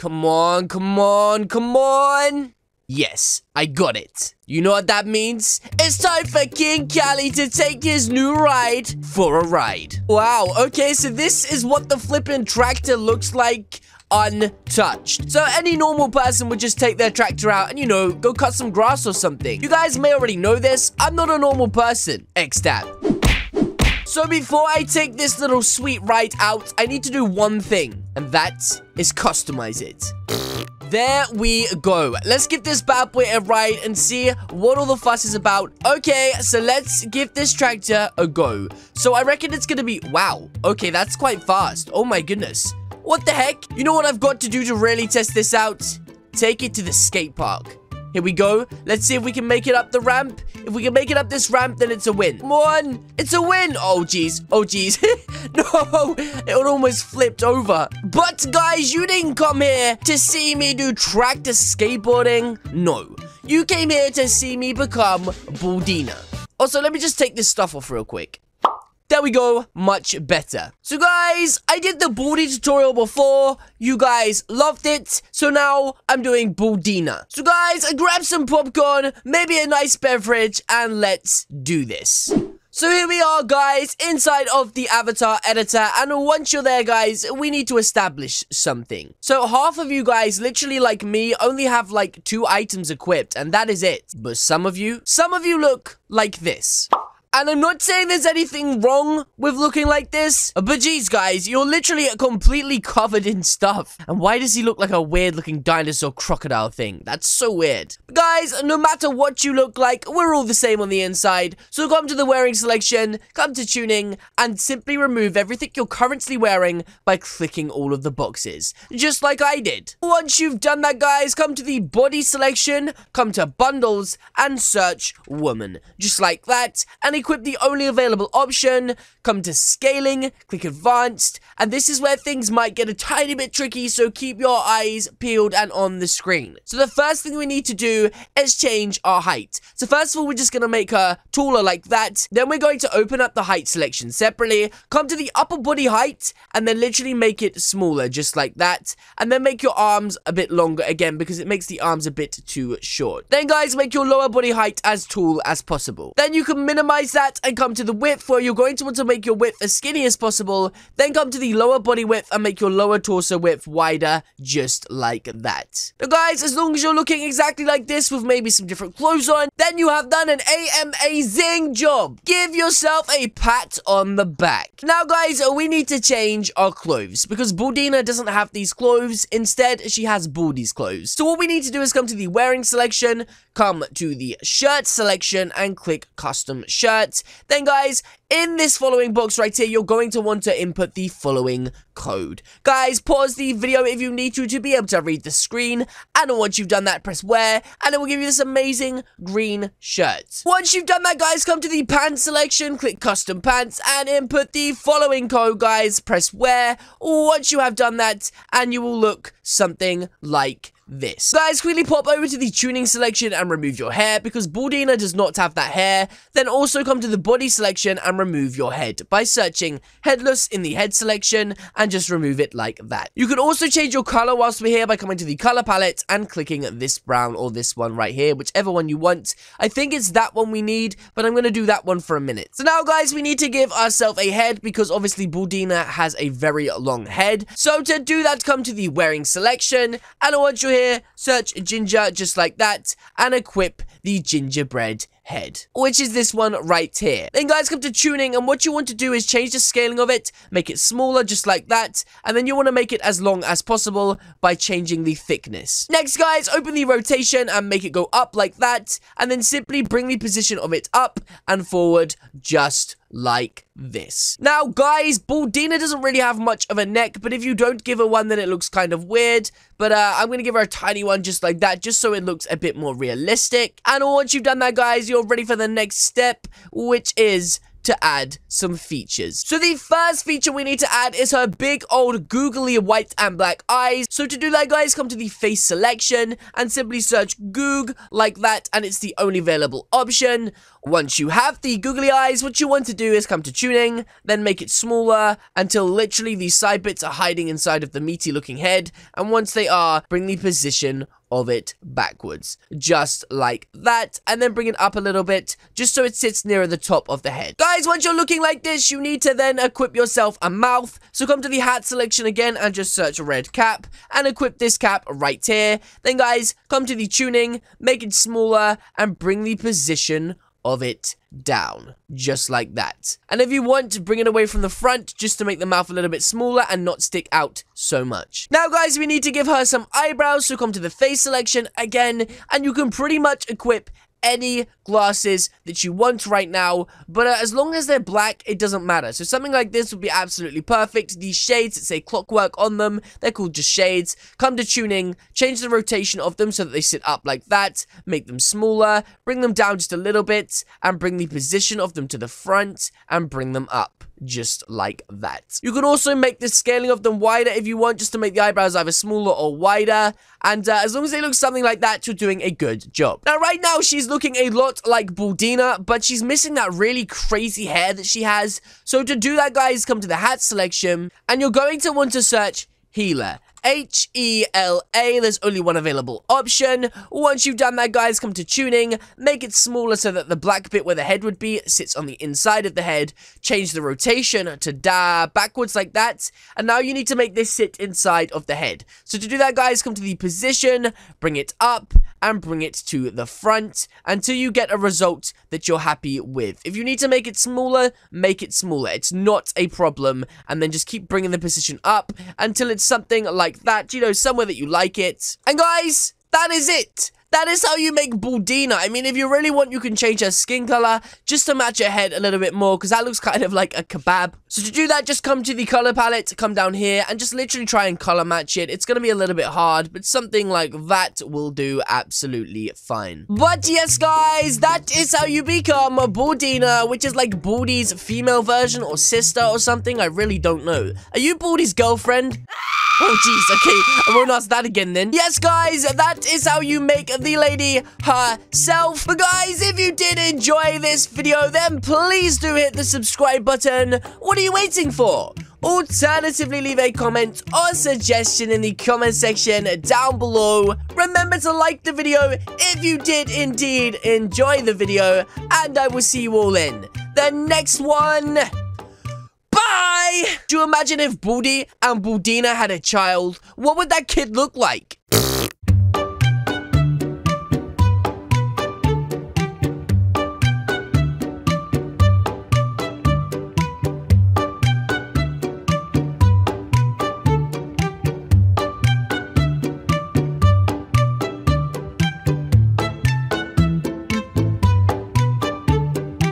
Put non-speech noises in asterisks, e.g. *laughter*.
Come on, come on, come on! Yes, I got it. You know what that means? It's time for King Cali to take his new ride for a ride. Wow, okay, so this is what the flippin' tractor looks like untouched. So any normal person would just take their tractor out and, you know, go cut some grass or something. You guys may already know this. I'm not a normal person. Xtap. So before I take this little sweet ride out, I need to do one thing. And that is customize it. There we go. Let's give this bad boy a ride and see what all the fuss is about. Okay, so let's give this tractor a go. So I reckon it's gonna be... Wow. Okay, that's quite fast. Oh my goodness. What the heck? You know what I've got to do to really test this out? Take it to the skate park. Here we go. Let's see if we can make it up the ramp. If we can make it up this ramp, then it's a win. One, It's a win. Oh, jeez. Oh, jeez. *laughs* no. It almost flipped over. But, guys, you didn't come here to see me do tractor skateboarding. No. You came here to see me become Baldina. Also, let me just take this stuff off real quick there we go, much better. So guys, I did the Baldi tutorial before, you guys loved it, so now I'm doing Baldina. So guys, I grabbed some popcorn, maybe a nice beverage, and let's do this. So here we are guys, inside of the avatar editor, and once you're there guys, we need to establish something. So half of you guys, literally like me, only have like two items equipped, and that is it. But some of you, some of you look like this. And I'm not saying there's anything wrong with looking like this, but geez, guys, you're literally completely covered in stuff. And why does he look like a weird looking dinosaur crocodile thing? That's so weird. But guys, no matter what you look like, we're all the same on the inside. So come to the wearing selection, come to tuning, and simply remove everything you're currently wearing by clicking all of the boxes, just like I did. Once you've done that, guys, come to the body selection, come to bundles, and search woman, just like that. And equip the only available option, come to scaling, click advanced, and this is where things might get a tiny bit tricky, so keep your eyes peeled and on the screen. So the first thing we need to do is change our height. So first of all, we're just going to make her taller like that. Then we're going to open up the height selection separately, come to the upper body height, and then literally make it smaller, just like that. And then make your arms a bit longer again, because it makes the arms a bit too short. Then guys, make your lower body height as tall as possible. Then you can minimize that and come to the width where you're going to want to make your width as skinny as possible. Then come to the lower body width and make your lower torso width wider just like that. Now guys, as long as you're looking exactly like this with maybe some different clothes on, then you have done an amazing job. Give yourself a pat on the back. Now guys, we need to change our clothes because Baldina doesn't have these clothes. Instead, she has Baldy's clothes. So what we need to do is come to the wearing selection, come to the shirt selection and click custom shirt that, then guys, in this following box right here, you're going to want to input the following code. Guys, pause the video if you need to to be able to read the screen, and once you've done that, press wear, and it will give you this amazing green shirt. Once you've done that, guys, come to the pants selection, click custom pants, and input the following code, guys, press wear. Once you have done that, and you will look something like this. Guys, quickly pop over to the tuning selection and remove your hair because Baldina does not have that hair. Then also come to the body selection and remove your head by searching headless in the head selection and just remove it like that. You can also change your color whilst we're here by coming to the color palette and clicking this brown or this one right here, whichever one you want. I think it's that one we need, but I'm going to do that one for a minute. So now guys, we need to give ourselves a head because obviously Baldina has a very long head. So to do that, come to the wearing selection and once you're here, here, search ginger just like that, and equip the gingerbread head, which is this one right here. Then guys, come to tuning, and what you want to do is change the scaling of it, make it smaller, just like that, and then you want to make it as long as possible by changing the thickness. Next, guys, open the rotation and make it go up like that, and then simply bring the position of it up and forward just like this. Now, guys, Baldina doesn't really have much of a neck, but if you don't give her one, then it looks kind of weird. But uh, I'm going to give her a tiny one just like that, just so it looks a bit more realistic. And once you've done that, guys, you're you're ready for the next step, which is to add some features. So the first feature we need to add is her big old googly white and black eyes. So to do that guys, come to the face selection and simply search goog like that and it's the only available option. Once you have the googly eyes, what you want to do is come to tuning, then make it smaller until literally the side bits are hiding inside of the meaty looking head and once they are, bring the position of it backwards, just like that, and then bring it up a little bit, just so it sits nearer the top of the head. Guys, once you're looking like this, you need to then equip yourself a mouth, so come to the hat selection again and just search red cap, and equip this cap right here. Then guys, come to the tuning, make it smaller, and bring the position of it down, just like that. And if you want to bring it away from the front, just to make the mouth a little bit smaller and not stick out so much. Now guys, we need to give her some eyebrows, so come to the face selection again, and you can pretty much equip any glasses that you want right now, but uh, as long as they're black, it doesn't matter. So something like this would be absolutely perfect. These shades that say clockwork on them, they're called just shades. Come to tuning, change the rotation of them so that they sit up like that, make them smaller, bring them down just a little bit, and bring the position of them to the front, and bring them up just like that. You can also make the scaling of them wider if you want, just to make the eyebrows either smaller or wider. And uh, as long as they look something like that, you're doing a good job. Now, right now, she's looking a lot like Baldina, but she's missing that really crazy hair that she has. So to do that, guys, come to the hat selection, and you're going to want to search healer. H-E-L-A. There's only one available option. Once you've done that, guys, come to tuning. Make it smaller so that the black bit where the head would be sits on the inside of the head. Change the rotation to da backwards like that. And now you need to make this sit inside of the head. So to do that, guys, come to the position, bring it up, and bring it to the front until you get a result that you're happy with. If you need to make it smaller, make it smaller. It's not a problem. And then just keep bringing the position up until it's something like that, you know, somewhere that you like it. And guys, that is it. That is how you make Baldina. I mean, if you really want, you can change her skin color just to match her head a little bit more because that looks kind of like a kebab. So to do that, just come to the color palette, come down here and just literally try and color match it. It's going to be a little bit hard, but something like that will do absolutely fine. But yes, guys, that is how you become a Baldina, which is like Baldy's female version or sister or something. I really don't know. Are you Baldy's girlfriend? Oh, jeez. Okay, I won't ask that again then. Yes, guys, that is how you make the lady herself. But guys, if you did enjoy this video, then please do hit the subscribe button. What are you waiting for? Alternatively, leave a comment or suggestion in the comment section down below. Remember to like the video if you did indeed enjoy the video, and I will see you all in the next one. Do you imagine if Baldi and Budina had a child? What would that kid look like?